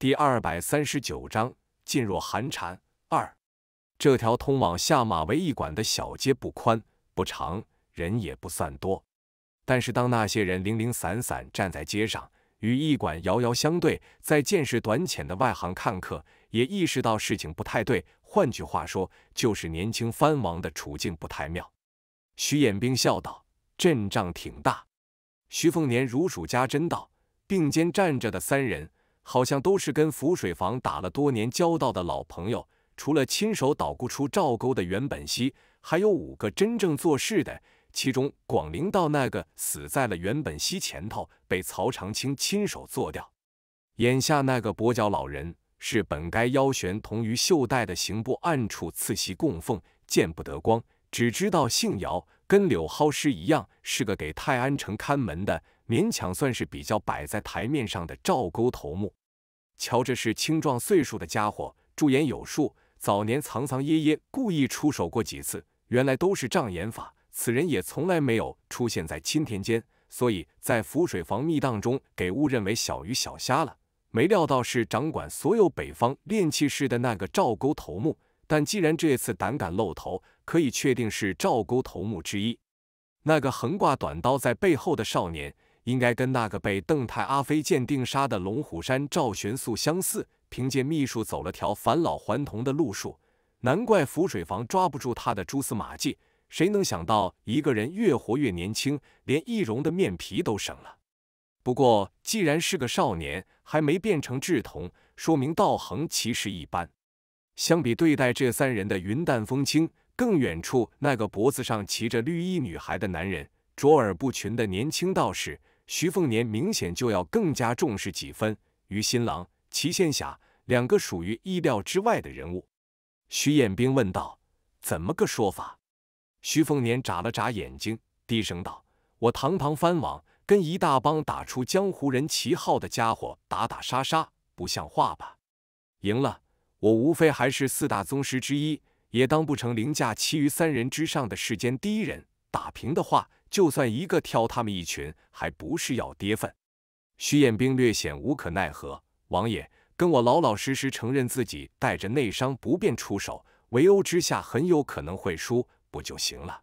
第二百三十九章，噤若寒蝉二。这条通往下马维驿馆的小街不宽不长，人也不算多。但是当那些人零零散散站在街上，与驿馆遥遥相对，在见识短浅的外行看客也意识到事情不太对。换句话说，就是年轻藩王的处境不太妙。徐衍兵笑道：“阵仗挺大。”徐凤年如数家珍道：“并肩站着的三人。”好像都是跟浮水房打了多年交道的老朋友，除了亲手捣鼓出赵沟的袁本溪，还有五个真正做事的。其中广陵道那个死在了袁本溪前头，被曹长青亲手做掉。眼下那个跛脚老人是本该腰悬同于袖带的刑部暗处刺候供奉，见不得光，只知道姓姚，跟柳蒿师一样，是个给泰安城看门的。勉强算是比较摆在台面上的赵沟头目，瞧着是青壮岁数的家伙，驻颜有术。早年藏藏掖掖，故意出手过几次，原来都是障眼法。此人也从来没有出现在青田间，所以在浮水房密档中给误认为小鱼小虾了。没料到是掌管所有北方炼气室的那个赵沟头目。但既然这次胆敢露头，可以确定是赵沟头目之一。那个横挂短刀在背后的少年。应该跟那个被邓泰阿飞鉴定杀的龙虎山赵玄素相似，凭借秘术走了条返老还童的路数，难怪浮水房抓不住他的蛛丝马迹。谁能想到一个人越活越年轻，连易容的面皮都省了？不过既然是个少年，还没变成稚童，说明道行其实一般。相比对待这三人的云淡风轻，更远处那个脖子上骑着绿衣女孩的男人，卓尔不群的年轻道士。徐凤年明显就要更加重视几分于新郎齐仙霞两个属于意料之外的人物。徐彦兵问道：“怎么个说法？”徐凤年眨了眨眼睛，低声道：“我堂堂藩王，跟一大帮打出江湖人旗号的家伙打打杀杀，不像话吧？赢了，我无非还是四大宗师之一，也当不成凌驾其余三人之上的世间第一人。打平的话……”就算一个挑他们一群，还不是要跌份？徐彦兵略显无可奈何。王爷，跟我老老实实承认自己带着内伤不便出手，围殴之下很有可能会输，不就行了？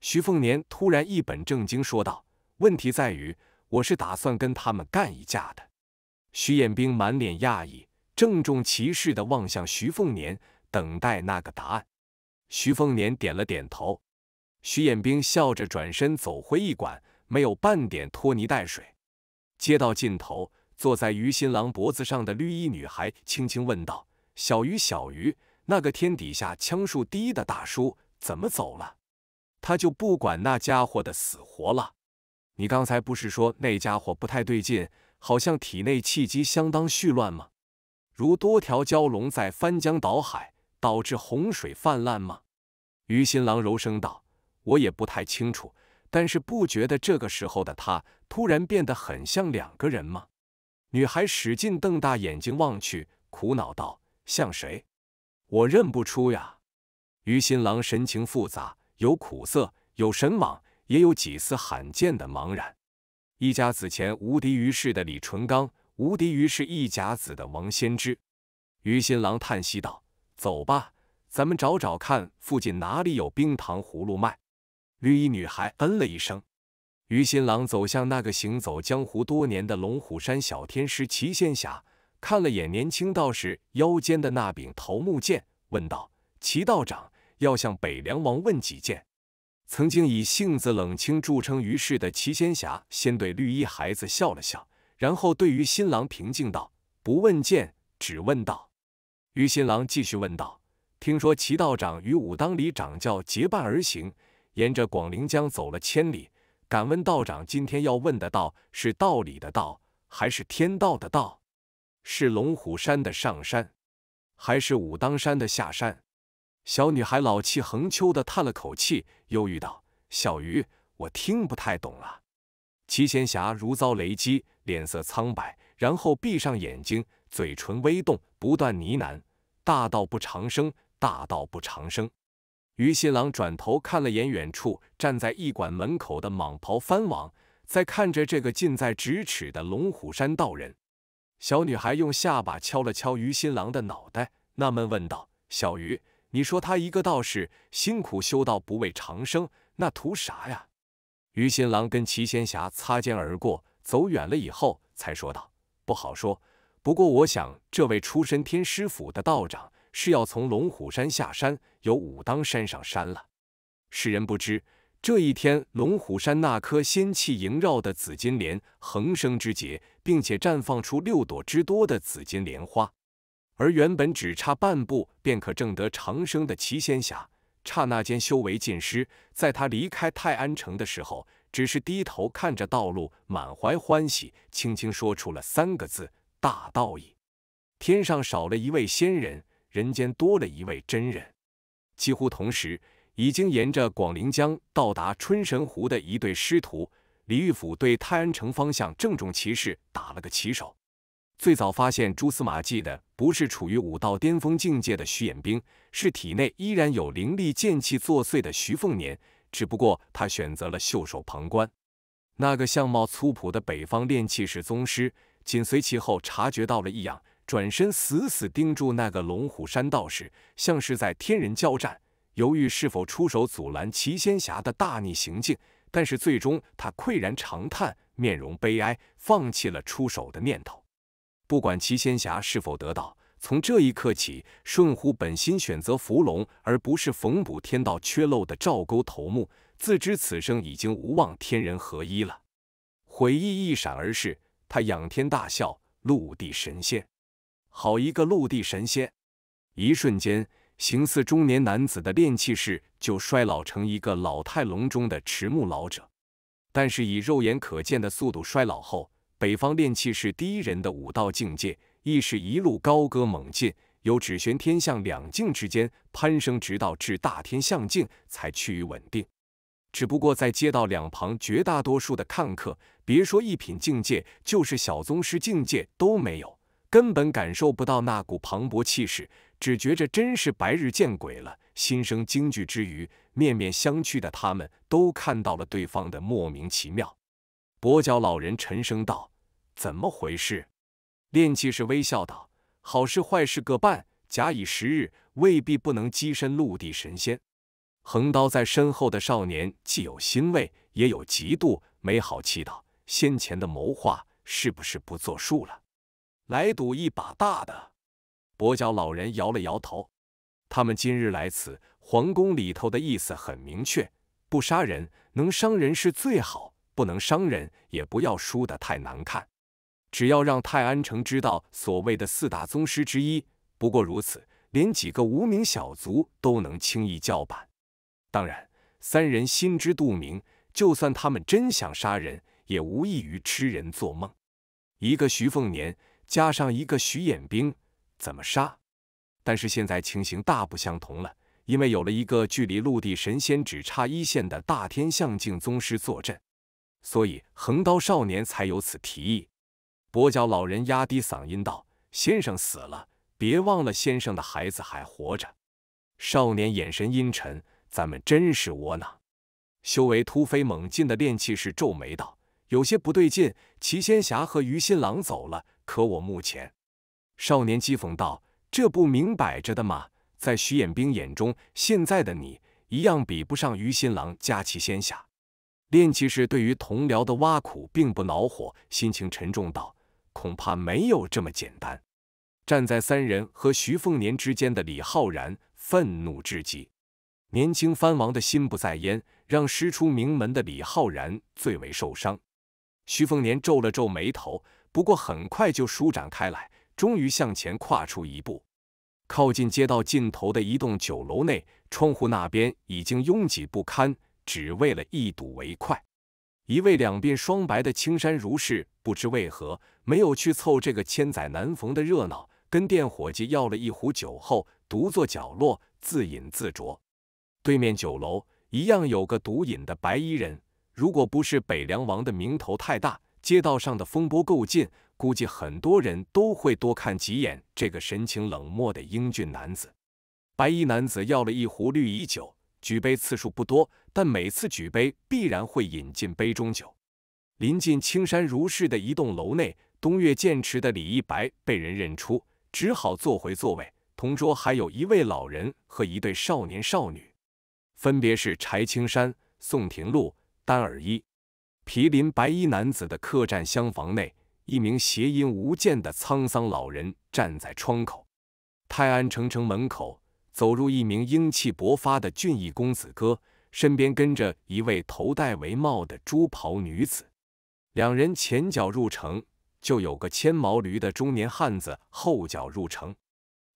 徐凤年突然一本正经说道：“问题在于，我是打算跟他们干一架的。”徐彦兵满脸讶异，郑重其事地望向徐凤年，等待那个答案。徐凤年点了点头。徐彦兵笑着转身走回驿馆，没有半点拖泥带水。街道尽头，坐在于新郎脖子上的绿衣女孩轻轻问道：“小鱼，小鱼，那个天底下枪术第一的大叔怎么走了？他就不管那家伙的死活了？你刚才不是说那家伙不太对劲，好像体内气机相当絮乱吗？如多条蛟龙在翻江倒海，导致洪水泛滥吗？”于新郎柔声道。我也不太清楚，但是不觉得这个时候的他突然变得很像两个人吗？女孩使劲瞪大眼睛望去，苦恼道：“像谁？我认不出呀。”于新郎神情复杂，有苦涩，有神往，也有几丝罕见的茫然。一家子前无敌于世的李淳罡，无敌于世一家子的王先知。于新郎叹息道：“走吧，咱们找找看，附近哪里有冰糖葫芦卖。”绿衣女孩嗯了一声，于新郎走向那个行走江湖多年的龙虎山小天师齐仙侠，看了眼年轻道士腰间的那柄桃木剑，问道：“齐道长，要向北凉王问几剑？”曾经以性子冷清著称于世的齐仙侠先对绿衣孩子笑了笑，然后对于新郎平静道：“不问剑，只问道。”于新郎继续问道：“听说齐道长与武当李掌教结伴而行。”沿着广陵江走了千里，敢问道长，今天要问的道是道理的道，还是天道的道？是龙虎山的上山，还是武当山的下山？小女孩老气横秋的叹了口气，郁道：“小鱼，我听不太懂啊。”齐贤侠如遭雷击，脸色苍白，然后闭上眼睛，嘴唇微动，不断呢喃：“大道不长生，大道不长生。”于新郎转头看了眼远处站在驿馆门口的蟒袍藩王，再看着这个近在咫尺的龙虎山道人。小女孩用下巴敲了敲于新郎的脑袋，纳闷问道：“小鱼，你说他一个道士，辛苦修道不为长生，那图啥呀？”于新郎跟齐仙侠擦肩而过，走远了以后才说道：“不好说。不过我想，这位出身天师府的道长……”是要从龙虎山下山，由武当山上山了。世人不知，这一天龙虎山那颗仙气萦绕的紫金莲横生枝节，并且绽放出六朵之多的紫金莲花。而原本只差半步便可证得长生的齐仙侠，刹那间修为尽失。在他离开泰安城的时候，只是低头看着道路，满怀欢喜，轻轻说出了三个字：“大道义。”天上少了一位仙人。人间多了一位真人。几乎同时，已经沿着广陵江到达春神湖的一对师徒李玉甫对泰安城方向郑重其事打了个旗手。最早发现蛛丝马迹的不是处于武道巅峰境界的徐衍兵，是体内依然有灵力剑气作祟的徐凤年。只不过他选择了袖手旁观。那个相貌粗朴的北方炼气士宗师紧随其后，察觉到了异样。转身，死死盯住那个龙虎山道士，像是在天人交战，犹豫是否出手阻拦齐仙侠的大逆行径。但是最终，他喟然长叹，面容悲哀，放弃了出手的念头。不管齐仙侠是否得到，从这一刻起，顺乎本心选择伏龙，而不是缝补天道缺漏的赵沟头目。自知此生已经无望天人合一了，悔意一闪而逝，他仰天大笑，陆地神仙。好一个陆地神仙！一瞬间，形似中年男子的炼气士就衰老成一个老态龙钟的迟暮老者。但是以肉眼可见的速度衰老后，北方炼气士第一人的武道境界亦是一路高歌猛进，由只玄天象两境之间攀升，直到至大天象境才趋于稳定。只不过在街道两旁，绝大多数的看客，别说一品境界，就是小宗师境界都没有。根本感受不到那股磅礴气势，只觉着真是白日见鬼了，心生惊惧之余，面面相觑的他们都看到了对方的莫名其妙。跛脚老人沉声道：“怎么回事？”炼气士微笑道：“好事坏事各半，假以时日，未必不能跻身陆地神仙。”横刀在身后的少年既有欣慰，也有嫉妒，没好气道：“先前的谋划是不是不作数了？”来赌一把大的，跛脚老人摇了摇头。他们今日来此皇宫里头的意思很明确：不杀人，能伤人是最好；不能伤人，也不要输得太难看。只要让泰安城知道，所谓的四大宗师之一不过如此，连几个无名小卒都能轻易叫板。当然，三人心知肚明，就算他们真想杀人，也无异于痴人做梦。一个徐凤年。加上一个徐衍兵，怎么杀？但是现在情形大不相同了，因为有了一个距离陆地神仙只差一线的大天象境宗师坐镇，所以横刀少年才有此提议。跛脚老人压低嗓音道：“先生死了，别忘了先生的孩子还活着。”少年眼神阴沉：“咱们真是窝囊。”修为突飞猛进的炼气士皱眉道：“有些不对劲，齐仙侠和于新郎走了。”可我目前，少年讥讽道：“这不明摆着的吗？在徐衍兵眼中，现在的你一样比不上于新郎，佳期仙下。”练骑士对于同僚的挖苦并不恼火，心情沉重道：“恐怕没有这么简单。”站在三人和徐凤年之间的李浩然愤怒至极，年轻藩王的心不在焉让师出名门的李浩然最为受伤。徐凤年皱了皱眉头。不过很快就舒展开来，终于向前跨出一步，靠近街道尽头的一栋酒楼内，窗户那边已经拥挤不堪，只为了一睹为快。一位两鬓霜白的青衫如士，不知为何没有去凑这个千载难逢的热闹，跟店伙计要了一壶酒后，独坐角落自饮自酌。对面酒楼一样有个独饮的白衣人，如果不是北凉王的名头太大。街道上的风波够劲，估计很多人都会多看几眼这个神情冷漠的英俊男子。白衣男子要了一壶绿蚁酒，举杯次数不多，但每次举杯必然会饮尽杯中酒。临近青山如是的一栋楼内，东岳剑池的李一白被人认出，只好坐回座位。同桌还有一位老人和一对少年少女，分别是柴青山、宋廷禄、丹尔一。毗邻白衣男子的客栈厢房内，一名邪音无间的沧桑老人站在窗口。泰安城城门口，走入一名英气勃发的俊逸公子哥，身边跟着一位头戴帷帽的朱袍女子。两人前脚入城，就有个牵毛驴的中年汉子后脚入城。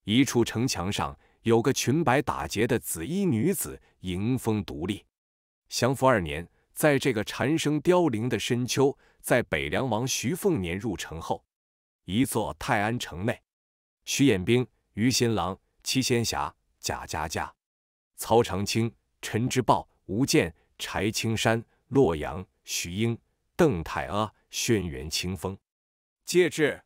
一处城墙上，有个裙摆打结的紫衣女子迎风独立。降服二年。在这个蝉声凋零的深秋，在北凉王徐凤年入城后，一座泰安城内，徐延兵、于新郎、七仙侠、贾家家、曹长青、陈之豹、吴健、柴青山、洛阳、徐英、邓太阿、轩辕清风，借至。